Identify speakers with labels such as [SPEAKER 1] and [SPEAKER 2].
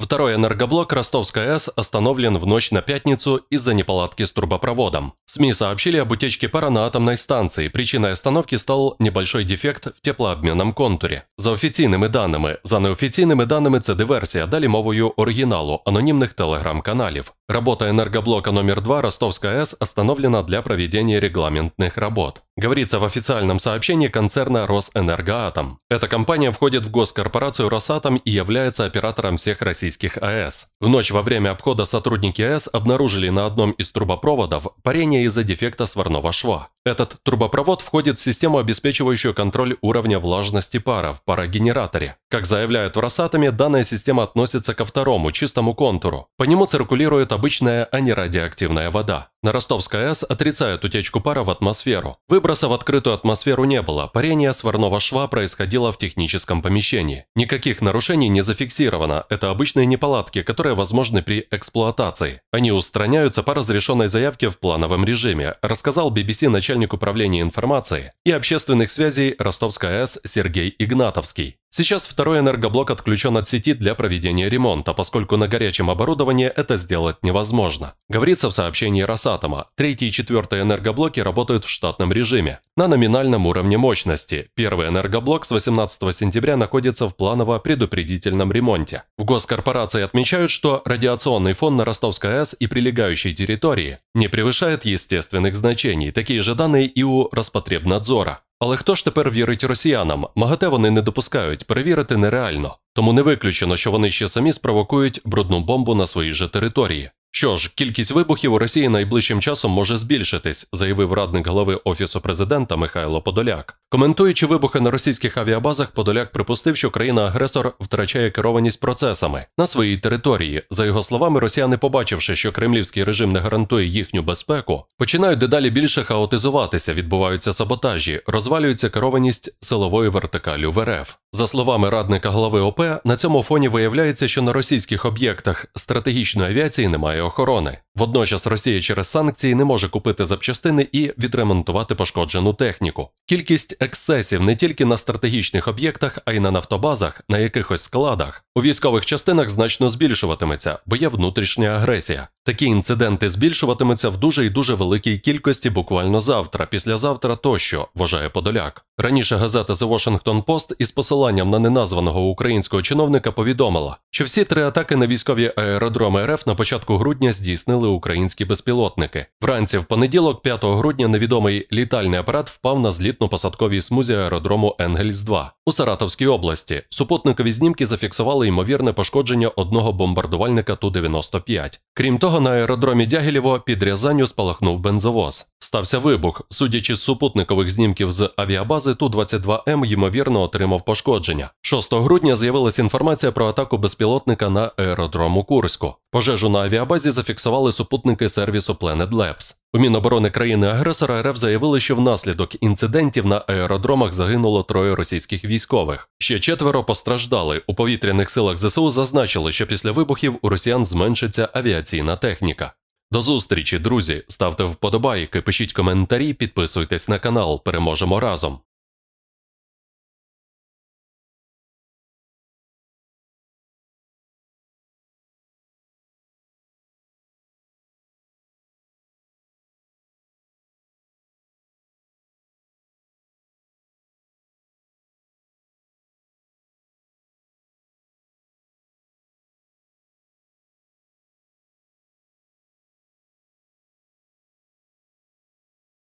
[SPEAKER 1] Второй энергоблок Ростовской АЭС остановлен в ночь на пятницу из-за неполадки с трубопроводом. СМИ сообщили об утечке пара на атомной станции. Причиной остановки стал небольшой дефект в теплообменном контуре. За офіційними данными, за неофіційними данными – це диверсія, дали мовую оригиналу анонимных телеграм каналов Работа энергоблока номер 2 Ростовская АЭС остановлена для проведения регламентных работ. Говорится в официальном сообщении концерна «Росэнергоатом». Эта компания входит в госкорпорацию «Росатом» и является оператором всех российских российских АЭС. В ночь во время обхода сотрудники АЭС обнаружили на одном из трубопроводов парение из-за дефекта сварного шва. Этот трубопровод входит в систему, обеспечивающую контроль уровня влажности пара в парогенераторе. Как заявляют в Росатоме, данная система относится ко второму, чистому контуру. По нему циркулирует обычная, а не радиоактивная вода. На Ростовской АЭС отрицают утечку пара в атмосферу. Выброса в открытую атмосферу не было, парение сварного шва происходило в техническом помещении. Никаких нарушений не зафиксировано, это обычные неполадки, которые возможны при эксплуатации. Они устраняются по разрешенной заявке в плановом режиме, рассказал BBC начальник управления информации и общественных связей Ростовской АЭС Сергей Игнатовский. Сейчас второй энергоблок отключен от сети для проведения ремонта, поскольку на горячем оборудовании это сделать невозможно. Говорится в сообщении Росатома, третий и четвертый энергоблоки работают в штатном режиме, на номинальном уровне мощности. Первый энергоблок с 18 сентября находится в планово-предупредительном ремонте. В госкорпорации отмечают, что радиационный фон на Ростовской АЭС и прилегающей территории не превышает естественных значений, такие же данные и у Роспотребнадзора. Але хто ж тепер вірить росіянам? Магате вони не допускають, перевірити нереально, тому не виключено, що вони ще самі спровокують брудну бомбу на своїй же території. Що ж, кількість вибухів у Росії найближчим часом може збільшитись, заявив радник голови офісу президента Михайло Подоляк. Коментуючи вибухи на російських авіабазах, Подоляк припустив, що країна-агресор втрачає керованість процесами на своїй території. За його словами, росіяни, побачивши, що кремлівський режим не гарантує їхню безпеку, починають дедалі більше хаотизуватися, відбуваються саботажі, розвалюється керованість силової вертикалі в РФ. За словами радника голови ОП, на цьому фоні виявляється, що на російських об'єктах стратегічної авіації немає немає охорони. Водночас Росія через санкції не може купити запчастини і відремонтувати пошкоджену техніку. Кількість ексесів не тільки на стратегічних об'єктах, а й на нафтобазах, на якихось складах. У військових частинах значно збільшуватиметься, бо є внутрішня агресія. Такі інциденти збільшуватимуться в дуже і дуже великій кількості буквально завтра, післязавтра тощо, вважає Подоляк. Раніше газета The Washington Post із посиланням на неназваного українського чиновника повідомила, що всі три атаки на військові аеродроми РФ на початку грудня здійснили українські безпілотники. Вранці в понеділок, 5 грудня, невідомий літальний апарат впав на злітно-посадковій смузі аеродрому Енгельс 2 у Саратовській області. Супутникові знімки зафіксували ймовірне пошкодження одного бомбардувальника Ту-95. Крім того, на аеродромі Дягілєво під Рязанню спалахнув бензовоз. Стався вибух, судячи з супутникових знімків з авіабази бази Ту-22М ймовірно отримав пошкодження. 6 грудня з'явилася інформація про атаку безпілотника на аеродрому Курську. Пожежу на авіабазі зафіксували супутники сервісу Planet Labs. У Міноборони країни-агресора РФ заявили, що внаслідок інцидентів на аеродромах загинуло троє російських військових. Ще четверо постраждали. У повітряних силах ЗСУ зазначили, що після вибухів у росіян зменшиться авіаційна техніка. До зустрічі, друзі! Ставте вподобайки, пишіть коментарі, підписуйтесь на канал. Переможемо разом.